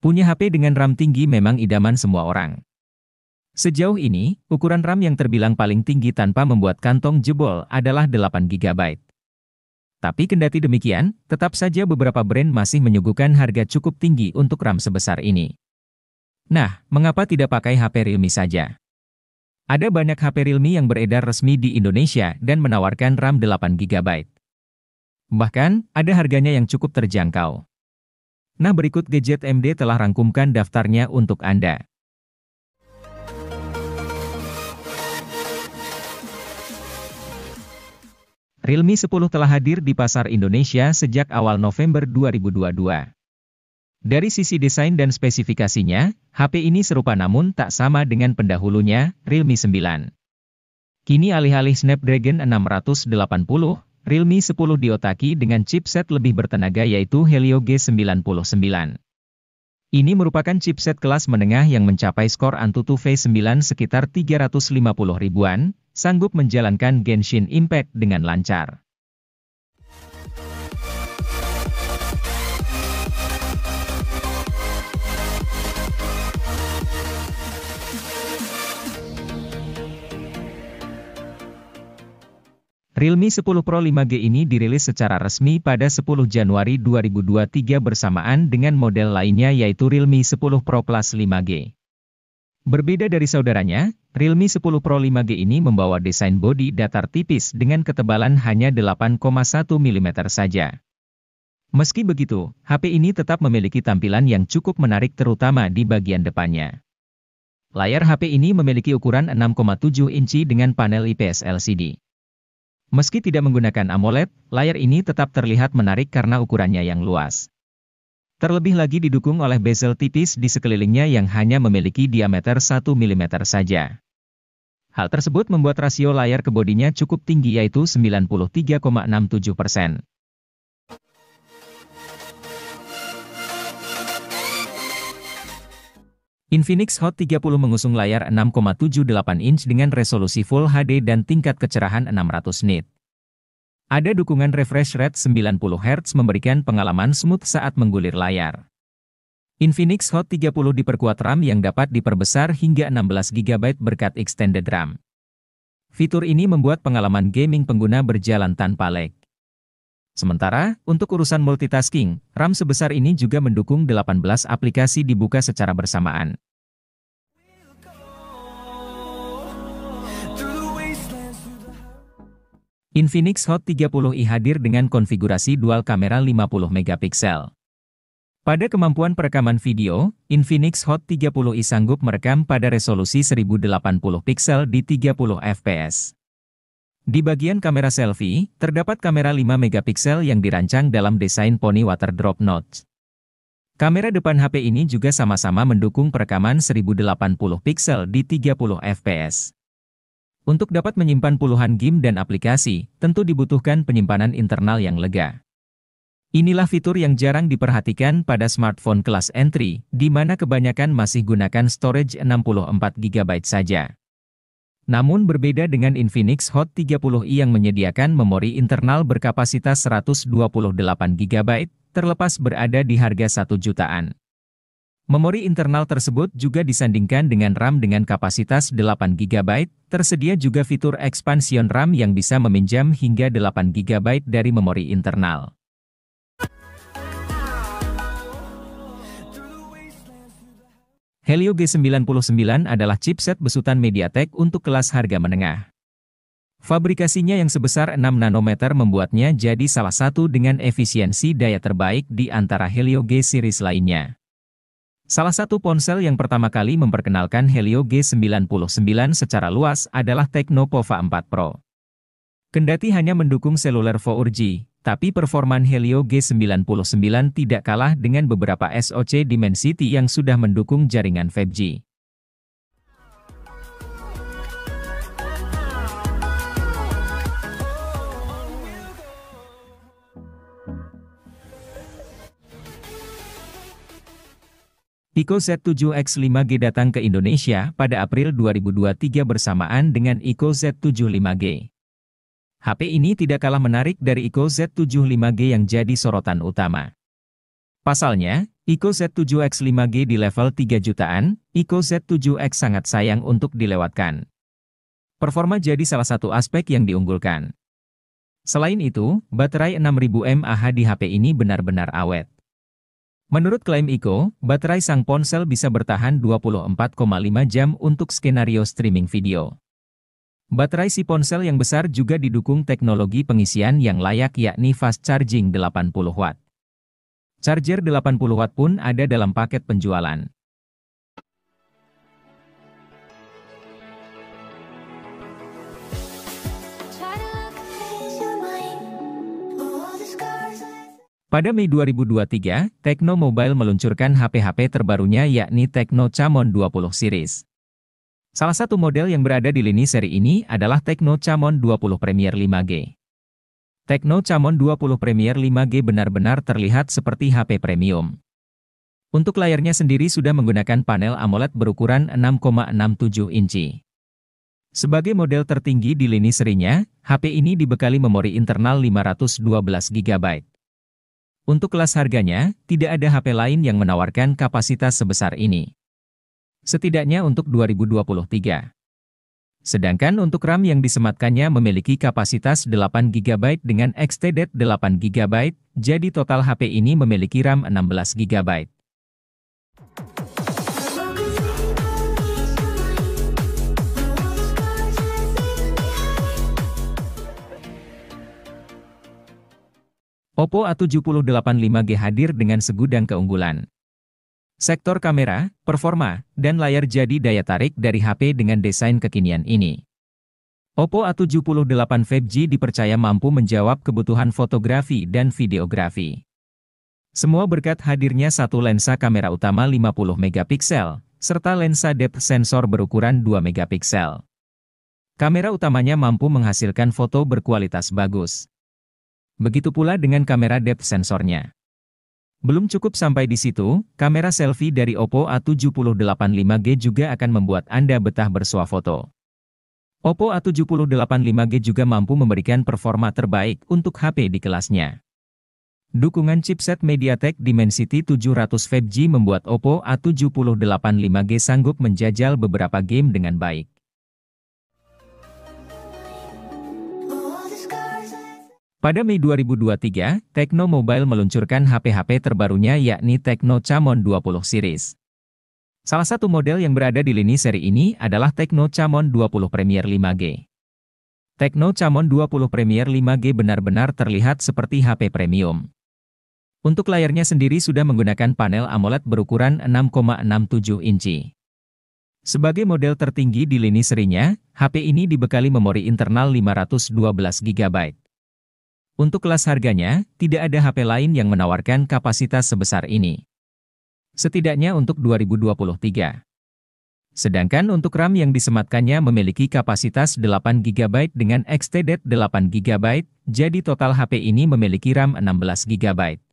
Punya HP dengan RAM tinggi memang idaman semua orang. Sejauh ini, ukuran RAM yang terbilang paling tinggi tanpa membuat kantong jebol adalah 8 GB. Tapi kendati demikian, tetap saja beberapa brand masih menyuguhkan harga cukup tinggi untuk RAM sebesar ini. Nah, mengapa tidak pakai HP Realme saja? Ada banyak HP Realme yang beredar resmi di Indonesia dan menawarkan RAM 8GB. Bahkan, ada harganya yang cukup terjangkau. Nah berikut Gadget MD telah rangkumkan daftarnya untuk Anda. Realme 10 telah hadir di pasar Indonesia sejak awal November 2022. Dari sisi desain dan spesifikasinya, HP ini serupa namun tak sama dengan pendahulunya, Realme 9. Kini alih-alih Snapdragon 680, Realme 10 diotaki dengan chipset lebih bertenaga yaitu Helio G99. Ini merupakan chipset kelas menengah yang mencapai skor Antutu V9 sekitar 350 ribuan, sanggup menjalankan Genshin Impact dengan lancar. Realme 10 Pro 5G ini dirilis secara resmi pada 10 Januari 2023 bersamaan dengan model lainnya yaitu Realme 10 Pro Plus 5G. Berbeda dari saudaranya, Realme 10 Pro 5G ini membawa desain bodi datar tipis dengan ketebalan hanya 8,1 mm saja. Meski begitu, HP ini tetap memiliki tampilan yang cukup menarik terutama di bagian depannya. Layar HP ini memiliki ukuran 6,7 inci dengan panel IPS LCD. Meski tidak menggunakan AMOLED, layar ini tetap terlihat menarik karena ukurannya yang luas. Terlebih lagi didukung oleh bezel tipis di sekelilingnya yang hanya memiliki diameter 1 mm saja. Hal tersebut membuat rasio layar ke bodinya cukup tinggi yaitu 93,67 persen. Infinix Hot 30 mengusung layar 6,78 inch dengan resolusi Full HD dan tingkat kecerahan 600 nit. Ada dukungan refresh rate 90 Hz memberikan pengalaman smooth saat menggulir layar. Infinix Hot 30 diperkuat RAM yang dapat diperbesar hingga 16 GB berkat extended RAM. Fitur ini membuat pengalaman gaming pengguna berjalan tanpa lag. Sementara, untuk urusan multitasking, RAM sebesar ini juga mendukung 18 aplikasi dibuka secara bersamaan. Infinix Hot 30i hadir dengan konfigurasi dual kamera 50 megapiksel. Pada kemampuan perekaman video, Infinix Hot 30i sanggup merekam pada resolusi 1080 pixel di 30 fps. Di bagian kamera selfie, terdapat kamera 5 megapiksel yang dirancang dalam desain Pony Waterdrop Notch. Kamera depan HP ini juga sama-sama mendukung perekaman 1080 pixel di 30 fps. Untuk dapat menyimpan puluhan game dan aplikasi, tentu dibutuhkan penyimpanan internal yang lega. Inilah fitur yang jarang diperhatikan pada smartphone kelas entry, di mana kebanyakan masih gunakan storage 64GB saja. Namun berbeda dengan Infinix Hot 30i yang menyediakan memori internal berkapasitas 128GB, terlepas berada di harga 1 jutaan. Memori internal tersebut juga disandingkan dengan RAM dengan kapasitas 8GB, tersedia juga fitur expansion RAM yang bisa meminjam hingga 8GB dari memori internal. Helio G99 adalah chipset besutan MediaTek untuk kelas harga menengah. Fabrikasinya yang sebesar 6 nanometer membuatnya jadi salah satu dengan efisiensi daya terbaik di antara Helio G series lainnya. Salah satu ponsel yang pertama kali memperkenalkan Helio G99 secara luas adalah Tecno Pova 4 Pro. Kendati hanya mendukung seluler 4G, tapi performan Helio G99 tidak kalah dengan beberapa SoC Dimensity yang sudah mendukung jaringan 5G. Pico Z7X5G datang ke Indonesia pada April 2023 bersamaan dengan Ico Z75G. HP ini tidak kalah menarik dari Eco Z75G yang jadi sorotan utama. Pasalnya, Eco Z7X5G di level 3 jutaan, Eco Z7X sangat sayang untuk dilewatkan. Performa jadi salah satu aspek yang diunggulkan. Selain itu, baterai 6000 mAh di HP ini benar-benar awet. Menurut klaim Eco, baterai sang ponsel bisa bertahan 24,5 jam untuk skenario streaming video. Baterai si ponsel yang besar juga didukung teknologi pengisian yang layak yakni fast charging 80 watt. Charger 80 watt pun ada dalam paket penjualan. Pada Mei 2023, Tecno Mobile meluncurkan HP-HP terbarunya yakni Tecno Camon 20 series. Salah satu model yang berada di lini seri ini adalah Tecno Camon 20 Premier 5G. Tecno Camon 20 Premier 5G benar-benar terlihat seperti HP premium. Untuk layarnya sendiri sudah menggunakan panel AMOLED berukuran 6,67 inci. Sebagai model tertinggi di lini serinya, HP ini dibekali memori internal 512 GB. Untuk kelas harganya, tidak ada HP lain yang menawarkan kapasitas sebesar ini setidaknya untuk 2023. Sedangkan untuk RAM yang disematkannya memiliki kapasitas 8 GB dengan extended 8 GB, jadi total HP ini memiliki RAM 16 GB. Oppo A78 5G hadir dengan segudang keunggulan. Sektor kamera, performa, dan layar jadi daya tarik dari HP dengan desain kekinian ini. Oppo A78 5G dipercaya mampu menjawab kebutuhan fotografi dan videografi. Semua berkat hadirnya satu lensa kamera utama 50 megapiksel serta lensa depth sensor berukuran 2 megapiksel. Kamera utamanya mampu menghasilkan foto berkualitas bagus. Begitu pula dengan kamera depth sensornya. Belum cukup sampai di situ, kamera selfie dari Oppo A785G juga akan membuat Anda betah bersuah foto. Oppo A785G juga mampu memberikan performa terbaik untuk HP di kelasnya. Dukungan chipset MediaTek Dimensity 700 5G membuat Oppo A785G sanggup menjajal beberapa game dengan baik. Pada Mei 2023, Tecno Mobile meluncurkan HP-HP terbarunya yakni Tecno Camon 20 Series. Salah satu model yang berada di lini seri ini adalah Tecno Camon 20 Premier 5G. Tecno Camon 20 Premier 5G benar-benar terlihat seperti HP premium. Untuk layarnya sendiri sudah menggunakan panel AMOLED berukuran 6,67 inci. Sebagai model tertinggi di lini serinya, HP ini dibekali memori internal 512 GB. Untuk kelas harganya, tidak ada HP lain yang menawarkan kapasitas sebesar ini. Setidaknya untuk 2023. Sedangkan untuk RAM yang disematkannya memiliki kapasitas 8 GB dengan XTD 8 GB, jadi total HP ini memiliki RAM 16 GB.